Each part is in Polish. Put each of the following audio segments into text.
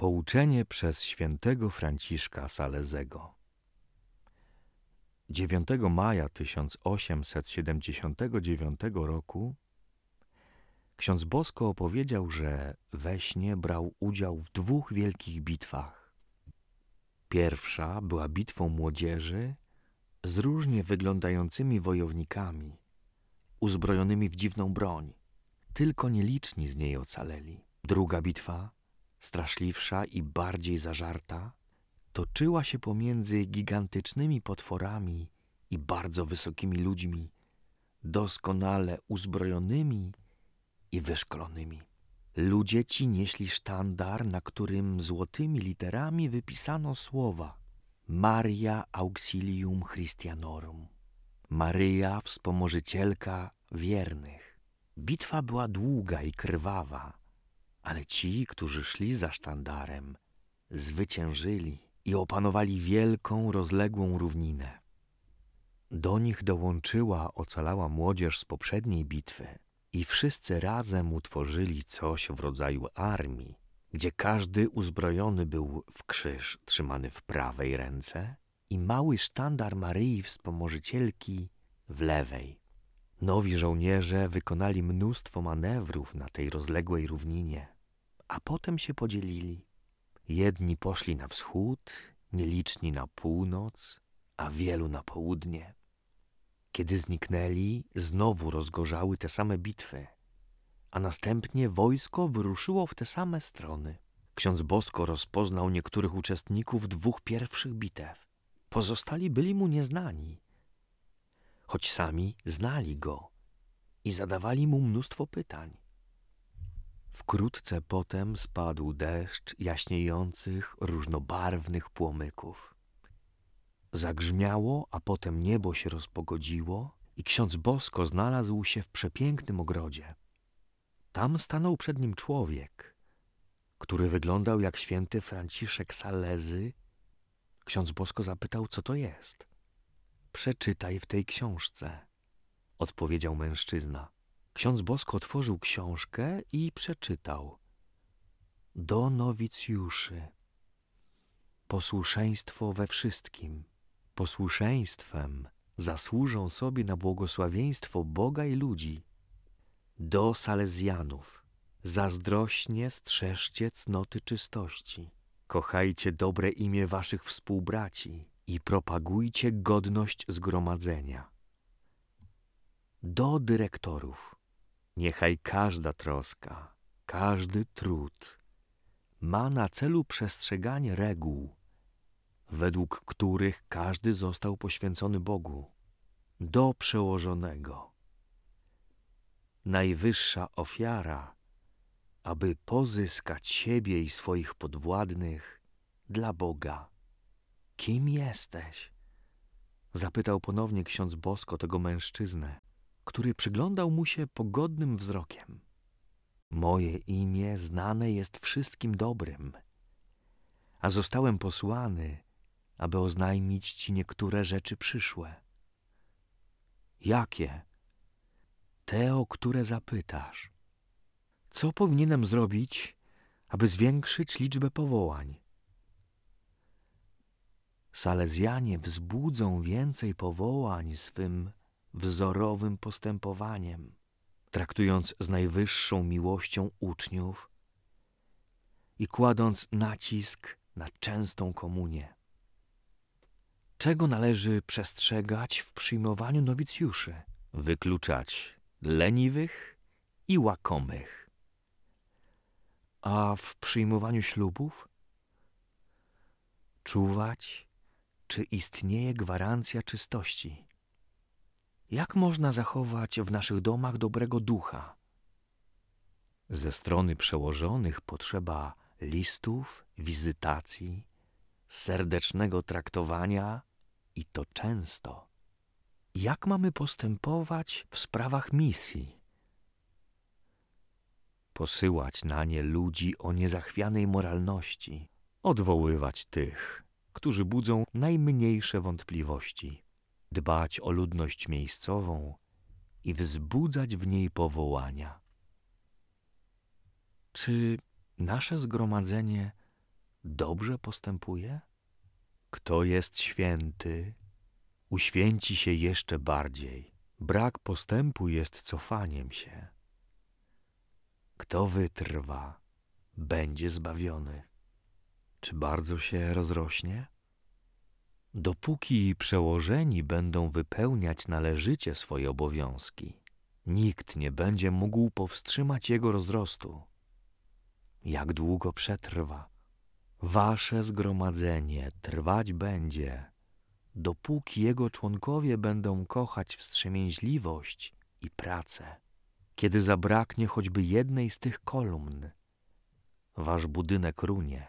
Pouczenie przez świętego Franciszka Salezego. 9 maja 1879 roku ksiądz Bosko opowiedział, że we śnie brał udział w dwóch wielkich bitwach. Pierwsza była bitwą młodzieży z różnie wyglądającymi wojownikami, uzbrojonymi w dziwną broń. Tylko nieliczni z niej ocaleli. Druga bitwa straszliwsza i bardziej zażarta, toczyła się pomiędzy gigantycznymi potworami i bardzo wysokimi ludźmi, doskonale uzbrojonymi i wyszkolonymi. Ludzie ci nieśli sztandar, na którym złotymi literami wypisano słowa Maria Auxilium Christianorum, Maryja wspomożycielka wiernych. Bitwa była długa i krwawa. Ale ci, którzy szli za sztandarem, zwyciężyli i opanowali wielką, rozległą równinę. Do nich dołączyła ocalała młodzież z poprzedniej bitwy i wszyscy razem utworzyli coś w rodzaju armii, gdzie każdy uzbrojony był w krzyż trzymany w prawej ręce i mały sztandar Maryi Wspomożycielki w lewej. Nowi żołnierze wykonali mnóstwo manewrów na tej rozległej równinie a potem się podzielili. Jedni poszli na wschód, nieliczni na północ, a wielu na południe. Kiedy zniknęli, znowu rozgorzały te same bitwy, a następnie wojsko wyruszyło w te same strony. Ksiądz Bosko rozpoznał niektórych uczestników dwóch pierwszych bitew. Pozostali byli mu nieznani, choć sami znali go i zadawali mu mnóstwo pytań. Wkrótce potem spadł deszcz jaśniejących, różnobarwnych płomyków. Zagrzmiało, a potem niebo się rozpogodziło i ksiądz Bosko znalazł się w przepięknym ogrodzie. Tam stanął przed nim człowiek, który wyglądał jak święty Franciszek Salezy. Ksiądz Bosko zapytał, co to jest. Przeczytaj w tej książce, odpowiedział mężczyzna. Ksiądz Bosko otworzył książkę i przeczytał. Do nowicjuszy. Posłuszeństwo we wszystkim. Posłuszeństwem zasłużą sobie na błogosławieństwo Boga i ludzi. Do Salezjanów. Zazdrośnie strzeżcie cnoty czystości. Kochajcie dobre imię waszych współbraci i propagujcie godność zgromadzenia. Do dyrektorów Niechaj każda troska, każdy trud ma na celu przestrzeganie reguł, według których każdy został poświęcony Bogu, do przełożonego. Najwyższa ofiara, aby pozyskać siebie i swoich podwładnych dla Boga. Kim jesteś? Zapytał ponownie ksiądz Bosko tego mężczyznę który przyglądał mu się pogodnym wzrokiem. Moje imię znane jest wszystkim dobrym, a zostałem posłany, aby oznajmić ci niektóre rzeczy przyszłe. Jakie? Te, o które zapytasz. Co powinienem zrobić, aby zwiększyć liczbę powołań? Salezjanie wzbudzą więcej powołań swym wzorowym postępowaniem, traktując z najwyższą miłością uczniów i kładąc nacisk na częstą komunię. Czego należy przestrzegać w przyjmowaniu nowicjuszy? Wykluczać leniwych i łakomych. A w przyjmowaniu ślubów? Czuwać, czy istnieje gwarancja czystości. Jak można zachować w naszych domach dobrego ducha? Ze strony przełożonych potrzeba listów, wizytacji, serdecznego traktowania i to często. Jak mamy postępować w sprawach misji? Posyłać na nie ludzi o niezachwianej moralności, odwoływać tych, którzy budzą najmniejsze wątpliwości dbać o ludność miejscową i wzbudzać w niej powołania. Czy nasze zgromadzenie dobrze postępuje? Kto jest święty, uświęci się jeszcze bardziej. Brak postępu jest cofaniem się. Kto wytrwa, będzie zbawiony. Czy bardzo się rozrośnie? Dopóki przełożeni będą wypełniać należycie swoje obowiązki, nikt nie będzie mógł powstrzymać jego rozrostu. Jak długo przetrwa, wasze zgromadzenie trwać będzie, dopóki jego członkowie będą kochać wstrzemięźliwość i pracę. Kiedy zabraknie choćby jednej z tych kolumn, wasz budynek runie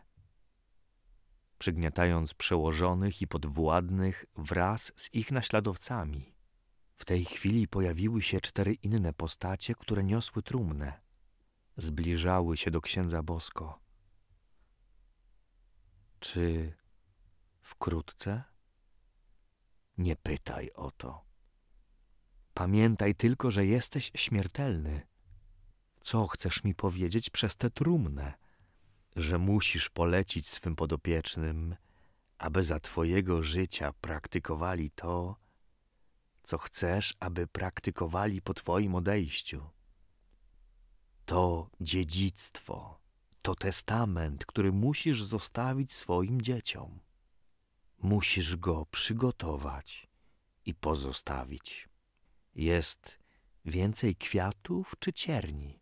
przygniatając przełożonych i podwładnych wraz z ich naśladowcami. W tej chwili pojawiły się cztery inne postacie, które niosły trumnę. Zbliżały się do księdza Bosko. Czy wkrótce? Nie pytaj o to. Pamiętaj tylko, że jesteś śmiertelny. Co chcesz mi powiedzieć przez tę trumnę? że musisz polecić swym podopiecznym, aby za Twojego życia praktykowali to, co chcesz, aby praktykowali po Twoim odejściu. To dziedzictwo, to testament, który musisz zostawić swoim dzieciom. Musisz go przygotować i pozostawić. Jest więcej kwiatów czy cierni?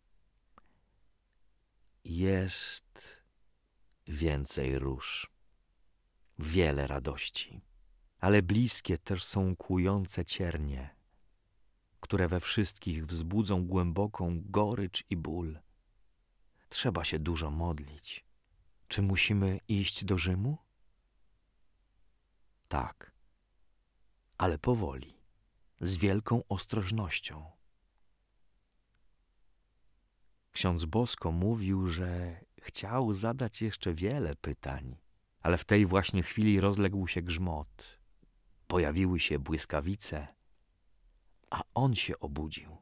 Jest więcej róż, wiele radości, ale bliskie też są kłujące ciernie, które we wszystkich wzbudzą głęboką gorycz i ból. Trzeba się dużo modlić. Czy musimy iść do Rzymu? Tak, ale powoli, z wielką ostrożnością Ksiądz Bosko mówił, że chciał zadać jeszcze wiele pytań, ale w tej właśnie chwili rozległ się grzmot. Pojawiły się błyskawice, a on się obudził.